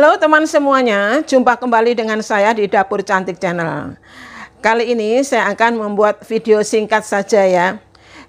Halo teman semuanya, jumpa kembali dengan saya di Dapur Cantik Channel. Kali ini saya akan membuat video singkat saja ya.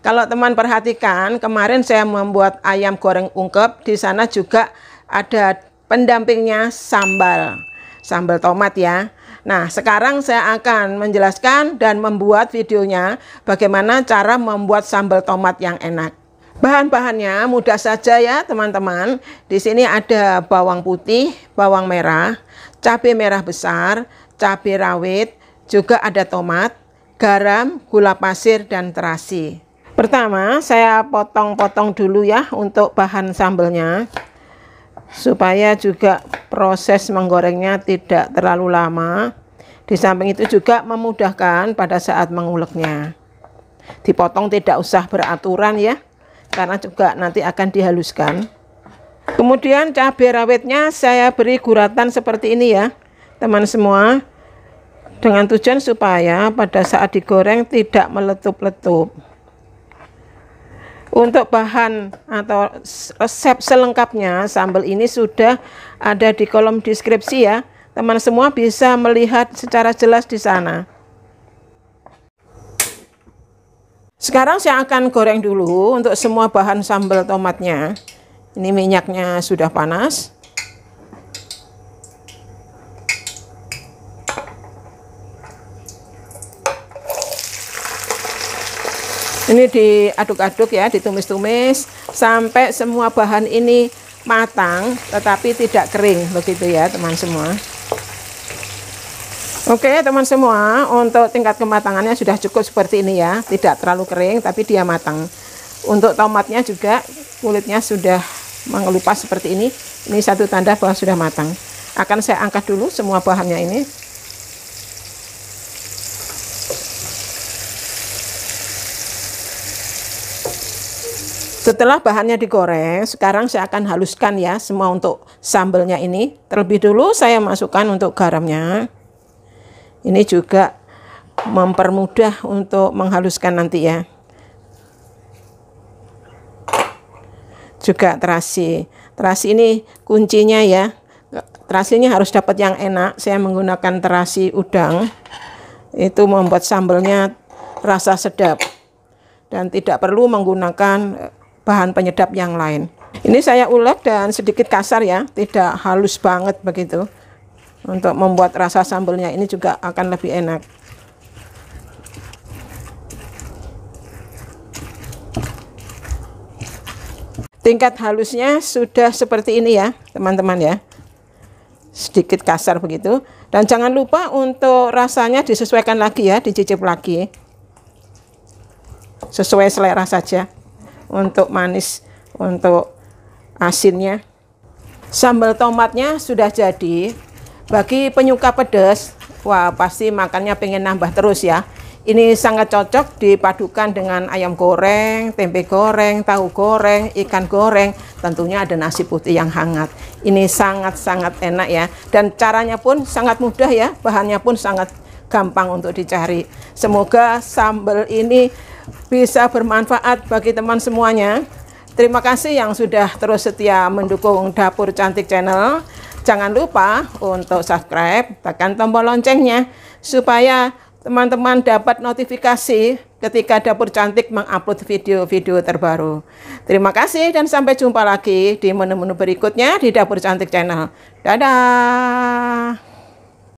Kalau teman perhatikan, kemarin saya membuat ayam goreng ungkep, di sana juga ada pendampingnya sambal. Sambal tomat ya. Nah, sekarang saya akan menjelaskan dan membuat videonya bagaimana cara membuat sambal tomat yang enak. Bahan-bahannya mudah saja ya teman-teman. Di sini ada bawang putih, bawang merah, cabai merah besar, cabai rawit, juga ada tomat, garam, gula pasir, dan terasi. Pertama saya potong-potong dulu ya untuk bahan sambelnya supaya juga proses menggorengnya tidak terlalu lama. Di samping itu juga memudahkan pada saat menguleknya. Dipotong tidak usah beraturan ya karena juga nanti akan dihaluskan kemudian cabai rawitnya saya beri guratan seperti ini ya teman semua dengan tujuan supaya pada saat digoreng tidak meletup-letup untuk bahan atau resep selengkapnya sambal ini sudah ada di kolom deskripsi ya teman semua bisa melihat secara jelas di sana Sekarang saya akan goreng dulu untuk semua bahan sambal tomatnya. Ini minyaknya sudah panas. Ini diaduk-aduk ya, ditumis-tumis sampai semua bahan ini matang tetapi tidak kering begitu ya teman semua. Oke teman semua untuk tingkat kematangannya sudah cukup seperti ini ya tidak terlalu kering tapi dia matang untuk tomatnya juga kulitnya sudah mengelupas seperti ini ini satu tanda bahwa sudah matang akan saya angkat dulu semua bahannya ini Setelah bahannya digoreng, sekarang saya akan haluskan ya semua untuk sambelnya ini. Terlebih dulu saya masukkan untuk garamnya. Ini juga mempermudah untuk menghaluskan nanti ya. Juga terasi. Terasi ini kuncinya ya. Terasinya harus dapat yang enak. Saya menggunakan terasi udang. Itu membuat sambelnya rasa sedap dan tidak perlu menggunakan eh, bahan penyedap yang lain. Ini saya ulek dan sedikit kasar ya, tidak halus banget begitu untuk membuat rasa sambelnya ini juga akan lebih enak tingkat halusnya sudah seperti ini ya teman-teman ya sedikit kasar begitu dan jangan lupa untuk rasanya disesuaikan lagi ya dicicip lagi sesuai selera saja untuk manis untuk asinnya sambal tomatnya sudah jadi bagi penyuka pedas, wah pasti makannya pengen nambah terus ya. Ini sangat cocok dipadukan dengan ayam goreng, tempe goreng, tahu goreng, ikan goreng, tentunya ada nasi putih yang hangat. Ini sangat-sangat enak ya. Dan caranya pun sangat mudah ya, bahannya pun sangat gampang untuk dicari. Semoga sambal ini bisa bermanfaat bagi teman semuanya. Terima kasih yang sudah terus setia mendukung Dapur Cantik Channel jangan lupa untuk subscribe tekan tombol loncengnya supaya teman-teman dapat notifikasi ketika Dapur Cantik mengupload video-video terbaru. Terima kasih dan sampai jumpa lagi di menu-menu berikutnya di Dapur Cantik Channel. Dadah!